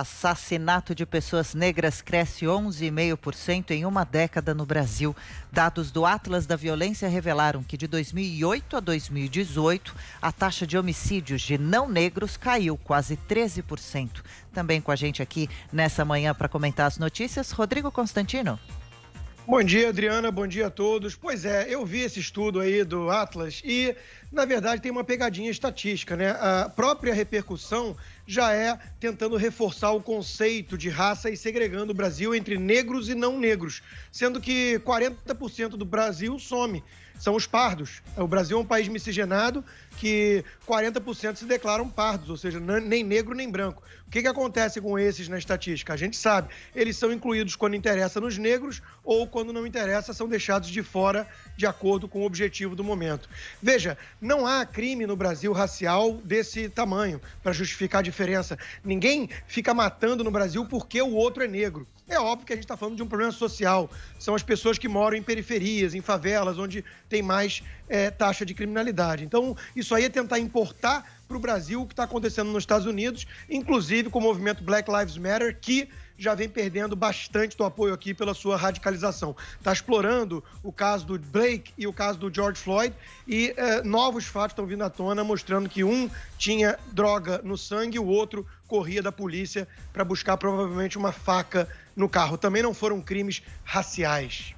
Assassinato de pessoas negras cresce 11,5% em uma década no Brasil. Dados do Atlas da Violência revelaram que de 2008 a 2018, a taxa de homicídios de não negros caiu quase 13%. Também com a gente aqui nessa manhã para comentar as notícias, Rodrigo Constantino. Bom dia, Adriana. Bom dia a todos. Pois é, eu vi esse estudo aí do Atlas e, na verdade, tem uma pegadinha estatística, né? A própria repercussão já é tentando reforçar o conceito de raça e segregando o Brasil entre negros e não negros, sendo que 40% do Brasil some, são os pardos. O Brasil é um país miscigenado que 40% se declaram pardos, ou seja, nem negro nem branco. O que, que acontece com esses na estatística? A gente sabe, eles são incluídos quando interessa nos negros ou quando quando não interessa, são deixados de fora de acordo com o objetivo do momento. Veja, não há crime no Brasil racial desse tamanho para justificar a diferença. Ninguém fica matando no Brasil porque o outro é negro. É óbvio que a gente está falando de um problema social. São as pessoas que moram em periferias, em favelas, onde tem mais é, taxa de criminalidade. Então, isso aí é tentar importar para o Brasil o que está acontecendo nos Estados Unidos, inclusive com o movimento Black Lives Matter, que já vem perdendo bastante do apoio aqui pela sua radicalização. Está explorando o caso do Blake e o caso do George Floyd e eh, novos fatos estão vindo à tona mostrando que um tinha droga no sangue o outro corria da polícia para buscar provavelmente uma faca no carro. Também não foram crimes raciais.